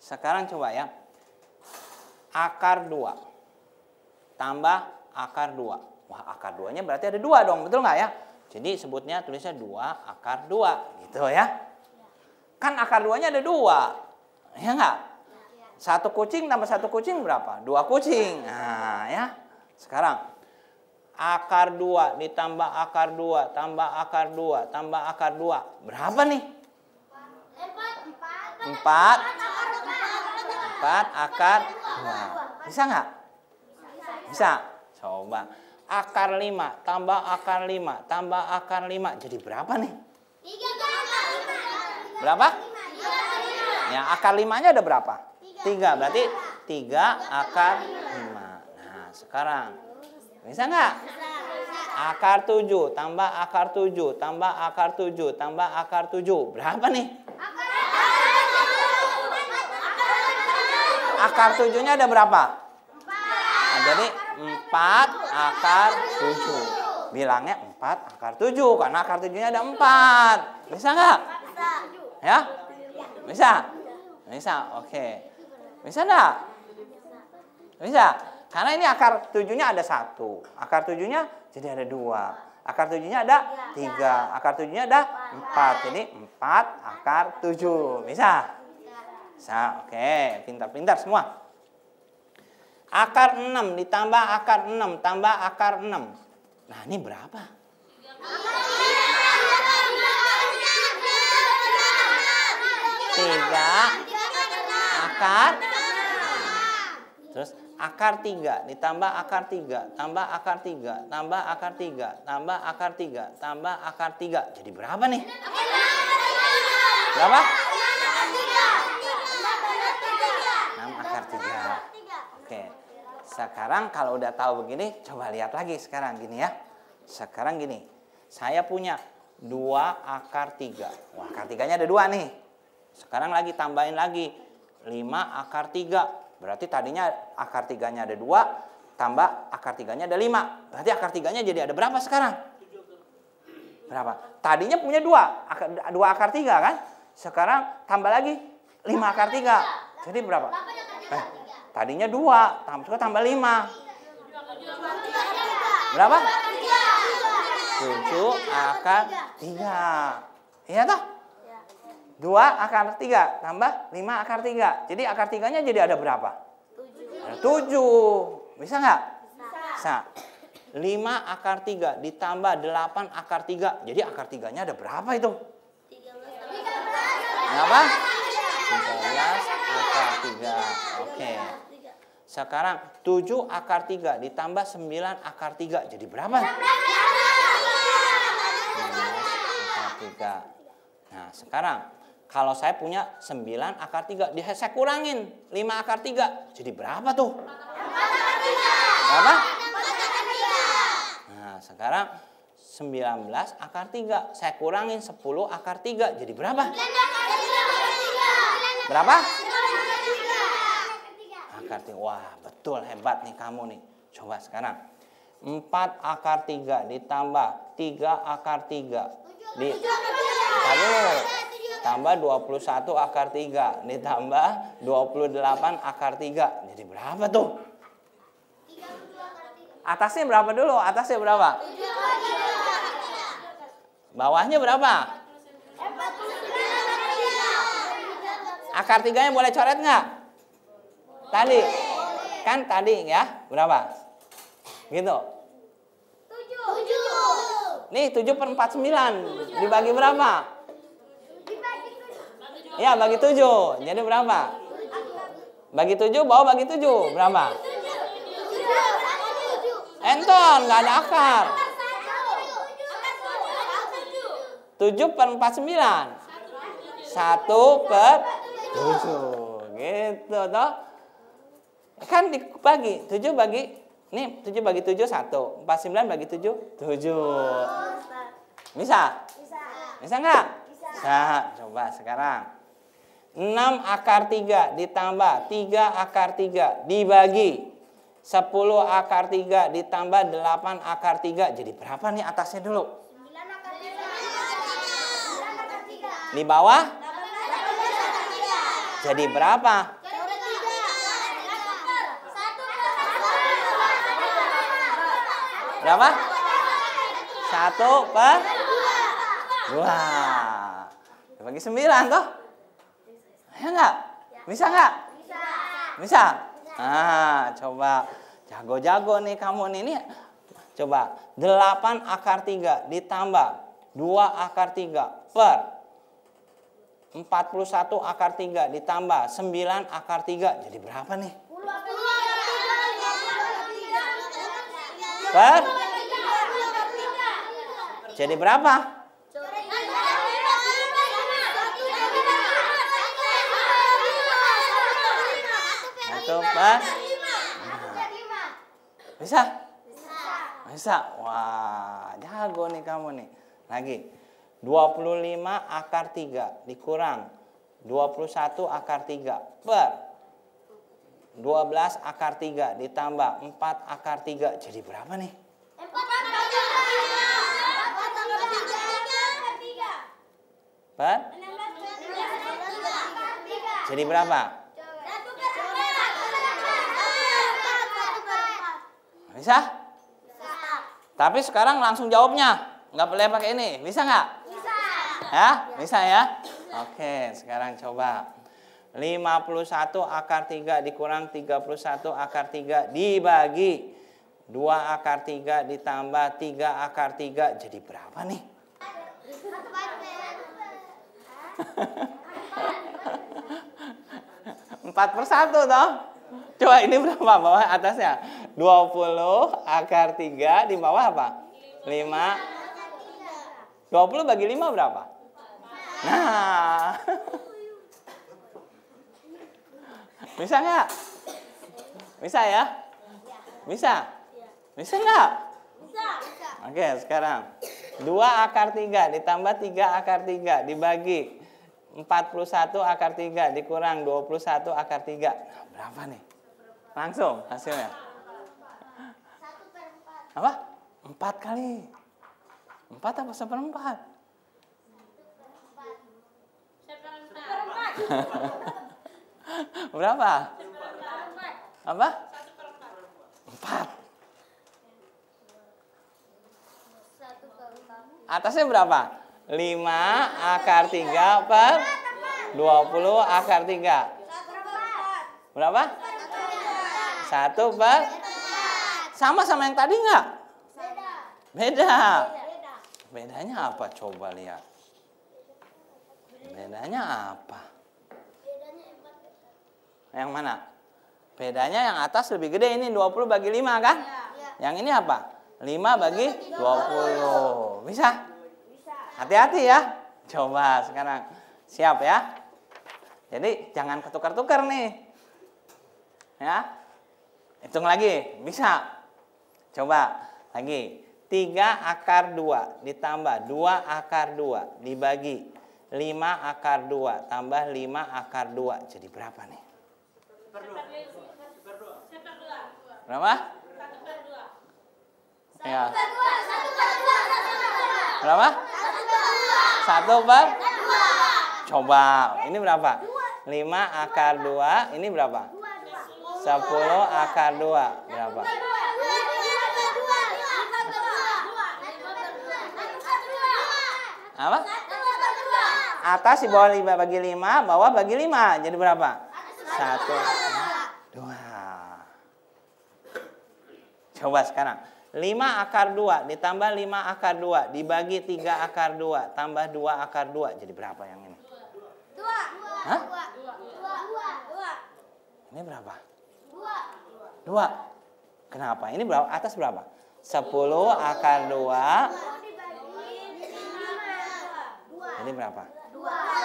Sekarang coba ya. Akar 2. Tambah akar 2. Wah, akar 2-nya berarti ada 2 dong, betul nggak ya? Jadi sebutnya tulisnya 2 akar 2 gitu ya. Kan akar 2-nya ada 2. Ya nggak? Satu kucing tambah satu kucing berapa? Dua kucing. Nah, ya. Sekarang akar 2 ditambah akar 2 tambah akar 2 tambah akar 2 berapa nih? 4 4 4 Empat akar dua. Bisa nggak? Bisa. Coba. Akar lima tambah akar lima tambah akar lima jadi berapa nih? Berapa? Ya akar limanya ada berapa? Tiga. Berarti tiga akar lima. Nah sekarang bisa nggak? Akar tujuh tambah akar tujuh tambah akar tujuh tambah akar tujuh berapa nih? akar tujuhnya ada berapa? Nah, jadi empat akar tujuh. Bilangnya empat akar tujuh karena akar tujuhnya ada empat. Bisa nggak? Ya? Bisa? Bisa, oke. Okay. Bisa nggak? Bisa. Karena ini akar tujuhnya ada satu, akar tujuhnya jadi ada dua, akar tujuhnya ada tiga, akar tujuhnya ada empat, Ini empat akar tujuh, bisa? Bisa, oke, pintar-pintar semua. Akar 6 ditambah akar 6 tambah akar 6. Nah, ini berapa? Tiga akar Terus akar 3 ditambah akar 3 tambah akar 3 tambah akar 3 tambah akar 3 tambah akar 3 jadi berapa nih? Berapa? Oke. Sekarang kalau udah tahu begini, coba lihat lagi sekarang gini ya. Sekarang gini. Saya punya 2 akar 3. Wah, akar 3-nya ada 2 nih. Sekarang lagi tambahin lagi 5 akar 3. Berarti tadinya akar 3-nya ada 2 tambah akar 3-nya ada 5. Berarti akar 3-nya jadi ada berapa sekarang? Berapa? Tadinya punya 2, 2 akar 3 kan? Sekarang tambah lagi 5 akar 3. Jadi berapa? Eh, Tadinya dua, tambah tambah lima. Berapa? Tujuh akar tiga. Iya toh? Dua akar tiga, tambah lima akar tiga. Jadi akar tiganya jadi ada berapa? Ada tujuh. Bisa nggak? Bisa. Lima akar tiga ditambah delapan akar tiga. Jadi akar tiganya ada berapa itu? Tiga belas. Berapa? belas tiga. Oke. Sekarang 7 akar tiga ditambah 9 akar tiga Jadi berapa? 16 akar 3. Nah sekarang kalau saya punya 9 akar tiga saya kurangin 5 akar tiga Jadi berapa tuh? 4 akar 3. Berapa? 4 akar 3. Nah sekarang 19 akar 3. Saya kurangin 10 akar 3. Jadi berapa? 9 akar 3. Berapa? Kartini. Wah, betul hebat nih kamu nih. Coba sekarang. 4 akar 3 ditambah 3 akar 3. Di, Aduh, tambah 21 akar 3 ditambah 28 akar 3. Jadi berapa tuh? Atasnya berapa dulu? Atasnya berapa? Bawahnya berapa? Akar tiganya boleh coret nggak? Tadi. Kan tadi ya. Berapa? Gitu. Tujuh. Nih tujuh per sembilan Dibagi berapa? Ya bagi tujuh. Jadi berapa? Bagi tujuh bawa bagi tujuh Berapa? Enton, nggak ada akar. Tujuh per sembilan satu per tujuh Gitu toh kan dibagi 7 bagi ini 7 bagi 7 1, 49 bagi 7 7. Bisa? Bisa. Bisa enggak? Bisa. Bisa. Coba sekarang. 6 akar 3 ditambah 3 akar 3 dibagi 10 akar 3 ditambah 8 akar 3 jadi berapa nih atasnya dulu? 9 akar 3. Di bawah? 18 akar 3. Jadi berapa? Berapa? Satu per dua. Bagi sembilan toh? Ya enggak? Bisa enggak? Bisa. Bisa. Ah, coba jago-jago nih kamu nih. Ini coba delapan akar tiga ditambah dua akar tiga per empat puluh satu akar tiga ditambah sembilan akar tiga jadi berapa nih? per jadi berapa satu per bisa bisa wah jago nih kamu nih lagi 25 akar 3 dikurang 21 akar 3 per 12 akar 3 ditambah 4 akar 3 jadi berapa nih? 4 akar 3. 4 akar 3. 4? Jadi berapa? 1 Bisa? Bisa. Tapi sekarang langsung jawabnya. Nggak boleh pakai ini. Bisa empat Bisa. Ya? Bisa ya? Oke, sekarang coba. 51 akar 3 dikurang 31 akar 3 dibagi 2 akar 3 ditambah 3 akar 3 jadi berapa nih? Empat persatu toh. Coba ini berapa bawah atasnya? 20 akar 3 di bawah apa? 5 20 bagi 5 berapa? Nah. Bisa nggak? Bisa ya? Bisa? Bisa nggak? Bisa. Oke, sekarang. 2 akar 3 ditambah 3 akar 3 dibagi 41 akar 3 dikurang 21 akar 3. Nah, berapa nih? Langsung hasilnya. Apa? 4 kali. 4 apa 1 1 per 4? seperempat? Seperempat. 4. Berapa? Apa? Empat. Atasnya berapa? lima akar 3 per puluh akar tiga. Berapa? satu per Sama sama yang tadi enggak? Beda. Bedanya apa coba lihat? Bedanya apa? Yang mana? Bedanya yang atas lebih gede ini 20 bagi 5 kan? Ya. Yang ini apa? 5 bagi 20. Bisa? Hati-hati ya. Coba sekarang. Siap ya. Jadi jangan ketukar-tukar nih. Ya. Hitung lagi. Bisa. Coba lagi. 3 akar 2 ditambah 2 akar 2 dibagi 5 akar 2 tambah 5 akar 2. Jadi berapa nih? Berapa? Satu dua. Ya. Satu akar dua. Satu Berapa? Satu per dua. Coba. Ini berapa? Lima akar dua. Ini berapa? Sepuluh akar dua. Berapa? Apa? Atas di bawah 5 bagi 5, bawah bagi 5. Jadi berapa? satu, dua. Coba sekarang. 5 akar 2 ditambah 5 akar 2 dibagi 3 akar 2 tambah 2 akar 2 jadi berapa yang ini? 2. 2. 2. 2. 2. Ini berapa? 2. 2. Kenapa? Ini berapa? Atas berapa? 10 akar 2 ini berapa? 2.